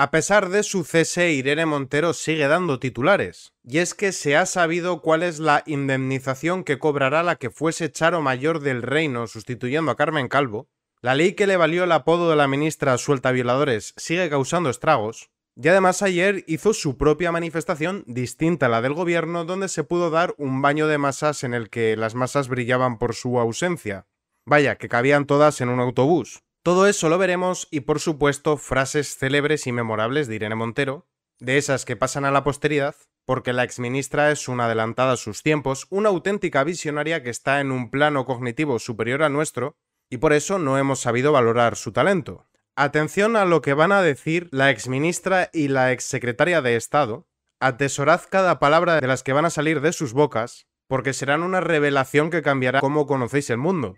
A pesar de su cese, Irene Montero sigue dando titulares. Y es que se ha sabido cuál es la indemnización que cobrará la que fuese Charo Mayor del Reino sustituyendo a Carmen Calvo. La ley que le valió el apodo de la ministra suelta violadores sigue causando estragos. Y además ayer hizo su propia manifestación distinta a la del gobierno donde se pudo dar un baño de masas en el que las masas brillaban por su ausencia. Vaya, que cabían todas en un autobús. Todo eso lo veremos y por supuesto frases célebres y memorables de Irene Montero, de esas que pasan a la posteridad, porque la exministra es una adelantada a sus tiempos, una auténtica visionaria que está en un plano cognitivo superior al nuestro, y por eso no hemos sabido valorar su talento. Atención a lo que van a decir la exministra y la exsecretaria de Estado. Atesorad cada palabra de las que van a salir de sus bocas, porque serán una revelación que cambiará cómo conocéis el mundo.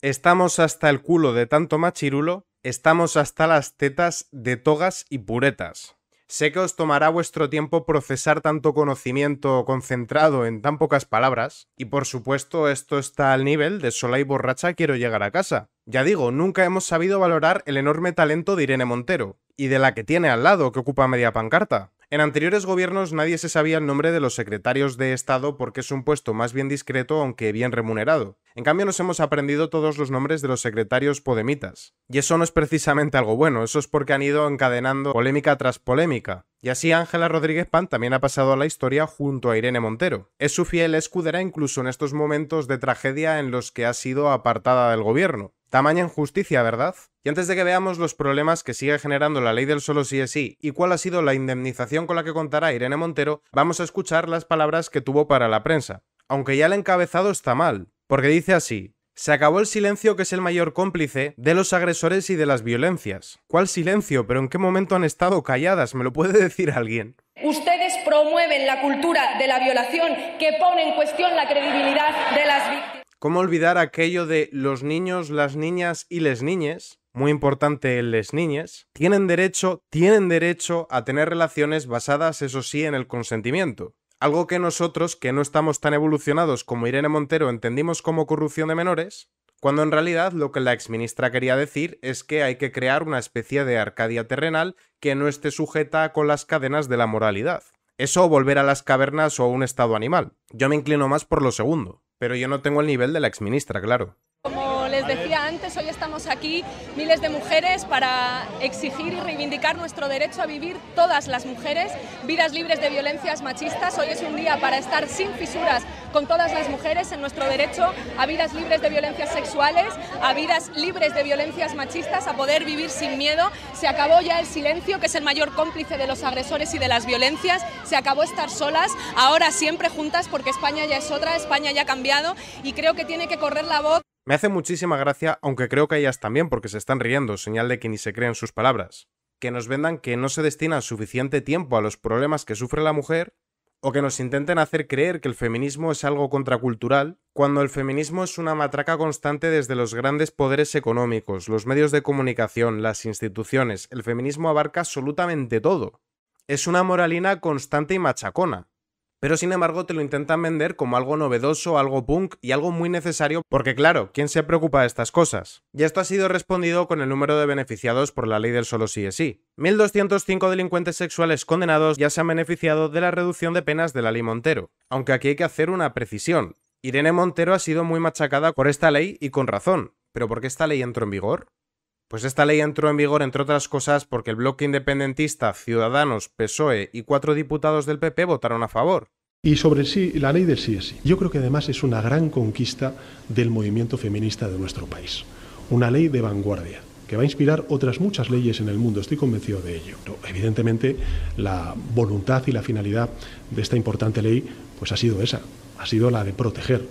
Estamos hasta el culo de tanto machirulo, estamos hasta las tetas de togas y puretas. Sé que os tomará vuestro tiempo procesar tanto conocimiento concentrado en tan pocas palabras, y por supuesto esto está al nivel de sola y borracha quiero llegar a casa. Ya digo, nunca hemos sabido valorar el enorme talento de Irene Montero, y de la que tiene al lado que ocupa media pancarta. En anteriores gobiernos nadie se sabía el nombre de los secretarios de Estado porque es un puesto más bien discreto aunque bien remunerado. En cambio nos hemos aprendido todos los nombres de los secretarios podemitas. Y eso no es precisamente algo bueno, eso es porque han ido encadenando polémica tras polémica. Y así Ángela Rodríguez Pan también ha pasado a la historia junto a Irene Montero. Es su fiel escudera incluso en estos momentos de tragedia en los que ha sido apartada del gobierno. Tamaña injusticia, ¿verdad? Y antes de que veamos los problemas que sigue generando la ley del solo sí es sí y cuál ha sido la indemnización con la que contará Irene Montero, vamos a escuchar las palabras que tuvo para la prensa. Aunque ya el encabezado está mal, porque dice así, se acabó el silencio que es el mayor cómplice de los agresores y de las violencias. ¿Cuál silencio? ¿Pero en qué momento han estado calladas? ¿Me lo puede decir alguien? Ustedes promueven la cultura de la violación que pone en cuestión la credibilidad de las víctimas. ¿Cómo olvidar aquello de los niños, las niñas y les niñes? Muy importante les niñes. Tienen derecho, tienen derecho a tener relaciones basadas, eso sí, en el consentimiento. Algo que nosotros, que no estamos tan evolucionados como Irene Montero, entendimos como corrupción de menores, cuando en realidad lo que la exministra quería decir es que hay que crear una especie de Arcadia terrenal que no esté sujeta con las cadenas de la moralidad. Eso o volver a las cavernas o a un estado animal. Yo me inclino más por lo segundo. Pero yo no tengo el nivel de la exministra, claro hoy estamos aquí miles de mujeres para exigir y reivindicar nuestro derecho a vivir todas las mujeres, vidas libres de violencias machistas. Hoy es un día para estar sin fisuras con todas las mujeres en nuestro derecho a vidas libres de violencias sexuales, a vidas libres de violencias machistas, a poder vivir sin miedo. Se acabó ya el silencio, que es el mayor cómplice de los agresores y de las violencias. Se acabó estar solas, ahora siempre juntas, porque España ya es otra, España ya ha cambiado y creo que tiene que correr la voz me hace muchísima gracia, aunque creo que ellas también, porque se están riendo, señal de que ni se creen sus palabras. Que nos vendan que no se destina suficiente tiempo a los problemas que sufre la mujer, o que nos intenten hacer creer que el feminismo es algo contracultural, cuando el feminismo es una matraca constante desde los grandes poderes económicos, los medios de comunicación, las instituciones. El feminismo abarca absolutamente todo. Es una moralina constante y machacona pero sin embargo te lo intentan vender como algo novedoso, algo punk y algo muy necesario, porque claro, ¿quién se preocupa de estas cosas? Y esto ha sido respondido con el número de beneficiados por la ley del solo sí es sí. 1.205 delincuentes sexuales condenados ya se han beneficiado de la reducción de penas de la ley Montero, aunque aquí hay que hacer una precisión. Irene Montero ha sido muy machacada por esta ley y con razón, pero ¿por qué esta ley entró en vigor? Pues esta ley entró en vigor, entre otras cosas, porque el bloque independentista, Ciudadanos, PSOE y cuatro diputados del PP votaron a favor. Y sobre sí, la ley del sí es sí. Yo creo que además es una gran conquista del movimiento feminista de nuestro país. Una ley de vanguardia que va a inspirar otras muchas leyes en el mundo, estoy convencido de ello. Pero, evidentemente, la voluntad y la finalidad de esta importante ley pues ha sido esa, ha sido la de proteger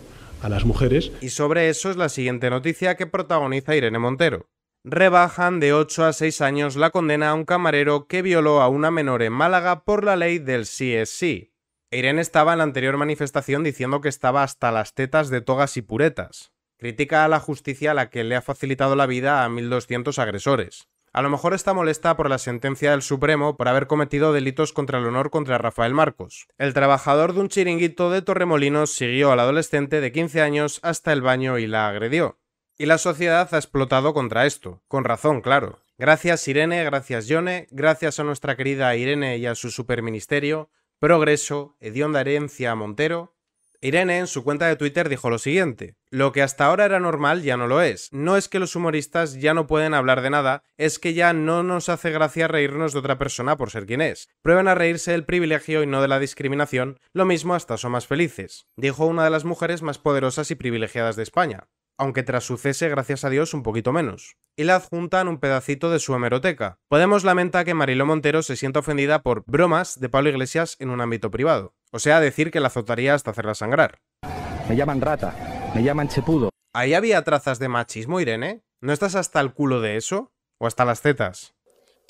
a las mujeres. Y sobre eso es la siguiente noticia que protagoniza Irene Montero rebajan de 8 a 6 años la condena a un camarero que violó a una menor en Málaga por la ley del CSI. Irene estaba en la anterior manifestación diciendo que estaba hasta las tetas de togas y puretas. Critica a la justicia a la que le ha facilitado la vida a 1.200 agresores. A lo mejor está molesta por la sentencia del Supremo por haber cometido delitos contra el honor contra Rafael Marcos. El trabajador de un chiringuito de Torremolinos siguió al adolescente de 15 años hasta el baño y la agredió. Y la sociedad ha explotado contra esto, con razón, claro. Gracias Irene, gracias Yone, gracias a nuestra querida Irene y a su superministerio, Progreso, Hedionda Herencia Montero. Irene en su cuenta de Twitter dijo lo siguiente, lo que hasta ahora era normal ya no lo es, no es que los humoristas ya no pueden hablar de nada, es que ya no nos hace gracia reírnos de otra persona por ser quien es, prueben a reírse del privilegio y no de la discriminación, lo mismo hasta son más felices, dijo una de las mujeres más poderosas y privilegiadas de España aunque tras su cese, gracias a Dios, un poquito menos. Y le adjuntan un pedacito de su hemeroteca. Podemos lamentar que Mariló Montero se sienta ofendida por bromas de Pablo Iglesias en un ámbito privado. O sea, decir que la azotaría hasta hacerla sangrar. Me llaman rata, me llaman chepudo. Ahí había trazas de machismo, Irene. ¿No estás hasta el culo de eso? ¿O hasta las tetas?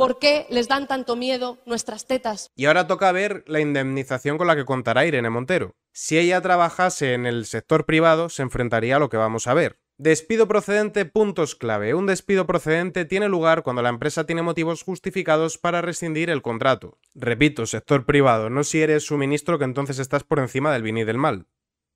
¿Por qué les dan tanto miedo nuestras tetas? Y ahora toca ver la indemnización con la que contará Irene Montero. Si ella trabajase en el sector privado, se enfrentaría a lo que vamos a ver. Despido procedente, puntos clave. Un despido procedente tiene lugar cuando la empresa tiene motivos justificados para rescindir el contrato. Repito, sector privado, no si eres suministro que entonces estás por encima del bien y del mal.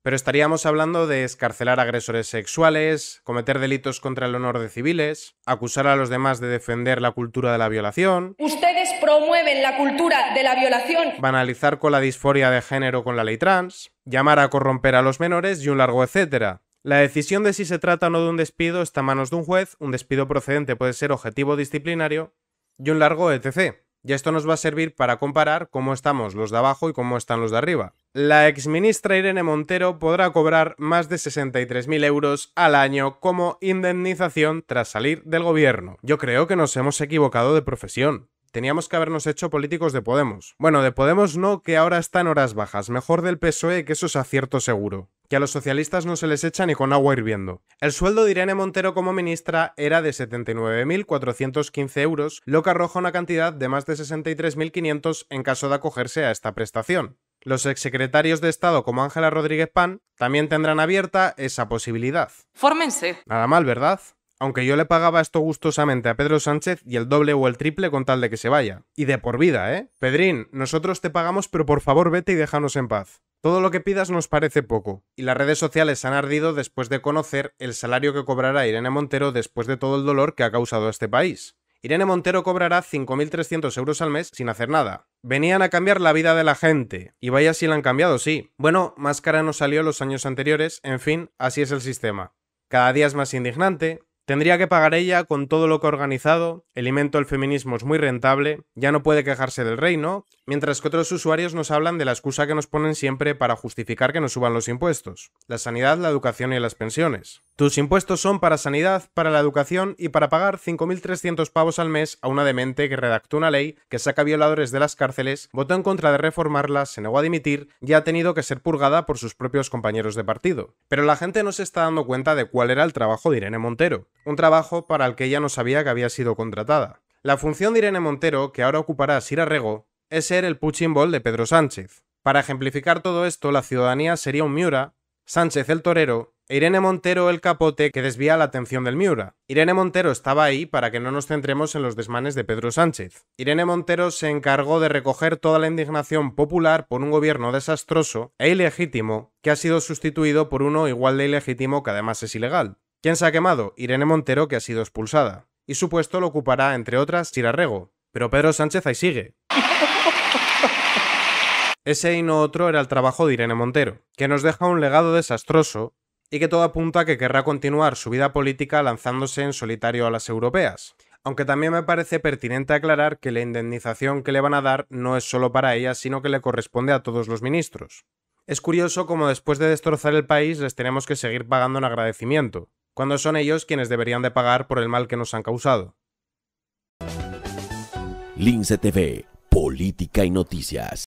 Pero estaríamos hablando de escarcelar agresores sexuales, cometer delitos contra el honor de civiles, acusar a los demás de defender la cultura de la violación. Ustedes promueven la cultura de la violación. Banalizar con la disforia de género con la ley trans, llamar a corromper a los menores y un largo etcétera. La decisión de si se trata o no de un despido está a manos de un juez, un despido procedente puede ser objetivo disciplinario y un largo etc. Y esto nos va a servir para comparar cómo estamos los de abajo y cómo están los de arriba. La exministra Irene Montero podrá cobrar más de 63.000 euros al año como indemnización tras salir del gobierno. Yo creo que nos hemos equivocado de profesión. Teníamos que habernos hecho políticos de Podemos. Bueno, de Podemos no, que ahora están horas bajas. Mejor del PSOE, que eso es acierto seguro que a los socialistas no se les echa ni con agua hirviendo. El sueldo de Irene Montero como ministra era de 79.415 euros, lo que arroja una cantidad de más de 63.500 en caso de acogerse a esta prestación. Los exsecretarios de Estado como Ángela Rodríguez Pan también tendrán abierta esa posibilidad. Fórmense. Nada mal, ¿verdad? Aunque yo le pagaba esto gustosamente a Pedro Sánchez y el doble o el triple con tal de que se vaya. Y de por vida, ¿eh? Pedrín, nosotros te pagamos, pero por favor vete y déjanos en paz. Todo lo que pidas nos parece poco, y las redes sociales han ardido después de conocer el salario que cobrará Irene Montero después de todo el dolor que ha causado a este país. Irene Montero cobrará 5.300 euros al mes sin hacer nada. Venían a cambiar la vida de la gente. Y vaya si la han cambiado, sí. Bueno, más cara no salió los años anteriores, en fin, así es el sistema. Cada día es más indignante, Tendría que pagar ella con todo lo que ha organizado, el alimento feminismo es muy rentable, ya no puede quejarse del reino, Mientras que otros usuarios nos hablan de la excusa que nos ponen siempre para justificar que nos suban los impuestos, la sanidad, la educación y las pensiones. Tus impuestos son para sanidad, para la educación y para pagar 5.300 pavos al mes a una demente que redactó una ley que saca violadores de las cárceles, votó en contra de reformarla, se negó a dimitir y ha tenido que ser purgada por sus propios compañeros de partido. Pero la gente no se está dando cuenta de cuál era el trabajo de Irene Montero, un trabajo para el que ella no sabía que había sido contratada. La función de Irene Montero, que ahora ocupará Sira Rego, es ser el punching de Pedro Sánchez. Para ejemplificar todo esto, la ciudadanía sería un Miura, Sánchez el torero e Irene Montero el capote que desvía la atención del Miura. Irene Montero estaba ahí para que no nos centremos en los desmanes de Pedro Sánchez. Irene Montero se encargó de recoger toda la indignación popular por un gobierno desastroso e ilegítimo que ha sido sustituido por uno igual de ilegítimo que además es ilegal. ¿Quién se ha quemado? Irene Montero que ha sido expulsada. Y su puesto lo ocupará, entre otras, Chirarrego. Pero Pedro Sánchez ahí sigue. Ese y no otro era el trabajo de Irene Montero, que nos deja un legado desastroso y que todo apunta a que querrá continuar su vida política lanzándose en solitario a las europeas. Aunque también me parece pertinente aclarar que la indemnización que le van a dar no es solo para ella, sino que le corresponde a todos los ministros. Es curioso cómo después de destrozar el país les tenemos que seguir pagando en agradecimiento, cuando son ellos quienes deberían de pagar por el mal que nos han causado. TV, Política y Noticias.